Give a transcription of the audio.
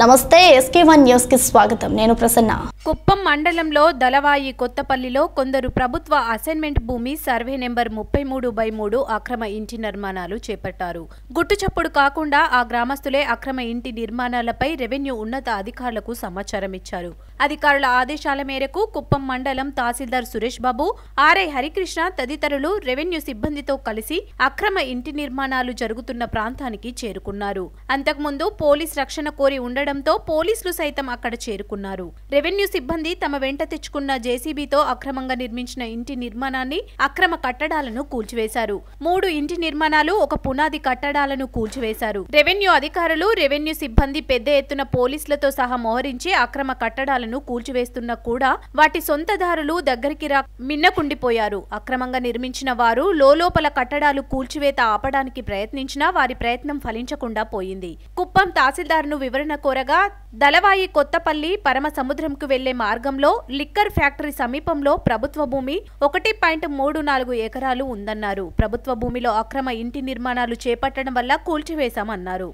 నమస్తే SK one news కి స్వాగతం నేను ప్రసన్న కుప్పం మండలంలో దళవాయి కొత్తపల్లిలో కొందరు ప్రభుత్వ అసైన్మెంట్ భూమి సర్వే నెంబర్ ముప్పై మూడు బై మూడు అక్రమ ఇంటి నిర్మాణాలు చేపట్టారు గుట్టుచప్పుడు కాకుండా ఆ గ్రామస్తులే అక్రమ ఇంటి నిర్మాణాలపై రెవెన్యూ ఉన్నత అధికారులకు సమాచారం ఇచ్చారు అధికారుల ఆదేశాల మేరకు కుప్పం మండలం తహసీల్దార్ సురేష్ బాబు ఆర్ఐ హరికృష్ణ తదితరులు రెవెన్యూ సిబ్బందితో కలిసి అక్రమ ఇంటి నిర్మాణాలు జరుగుతున్న ప్రాంతానికి చేరుకున్నారు అంతకుముందు పోలీస్ రక్షణ కోరి ఉండడం ఉండడంతో పోలీసులు సైతం అక్కడ చేరుకున్నారు రెవెన్యూ సిబ్బంది తమ వెంట తెచ్చుకున్న జేసీబీతో అక్రమంగా నిర్మించిన ఇంటి నిర్మాణాన్ని అక్రమ కట్టడాలను కూల్చివేశారు మూడు ఇంటి నిర్మాణాలు ఒక పునాది కట్టడాలను కూల్చివేశారు రెవెన్యూ అధికారులు రెవెన్యూ సిబ్బంది పెద్ద ఎత్తున పోలీసులతో సహా మోహరించి అక్రమ కట్టడాలను కూల్చివేస్తున్నా కూడా వాటి సొంతదారులు దగ్గరికి రా మిన్నకుండిపోయారు అక్రమంగా నిర్మించిన వారు లోపల కట్టడాలు కూల్చివేత ఆపడానికి ప్రయత్నించినా వారి ప్రయత్నం ఫలించకుండా పోయింది కుప్పం తహసీల్దార్ను వివరణ కోర కోరగా దళవాయి కొత్తపల్లి పరమసముద్రంకు వెళ్లే మార్గంలో లిక్కర్ ఫ్యాక్టరీ సమీపంలో ప్రభుత్వ భూమి ఒకటి పాయింట్ మూడు నాలుగు ఎకరాలు ఉందన్నారు ప్రభుత్వ భూమిలో అక్రమ ఇంటి నిర్మాణాలు చేపట్టడం వల్ల కూల్చివేశామన్నారు